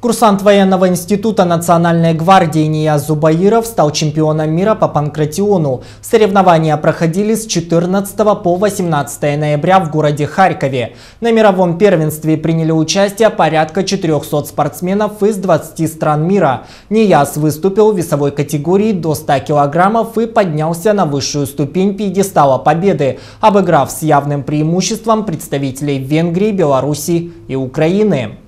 Курсант военного института Национальной гвардии Ния Зубаиров стал чемпионом мира по панкратиону. Соревнования проходили с 14 по 18 ноября в городе Харькове. На мировом первенстве приняли участие порядка 400 спортсменов из 20 стран мира. Нияз выступил в весовой категории до 100 килограммов и поднялся на высшую ступень пьедестала победы, обыграв с явным преимуществом представителей Венгрии, Белоруссии и Украины.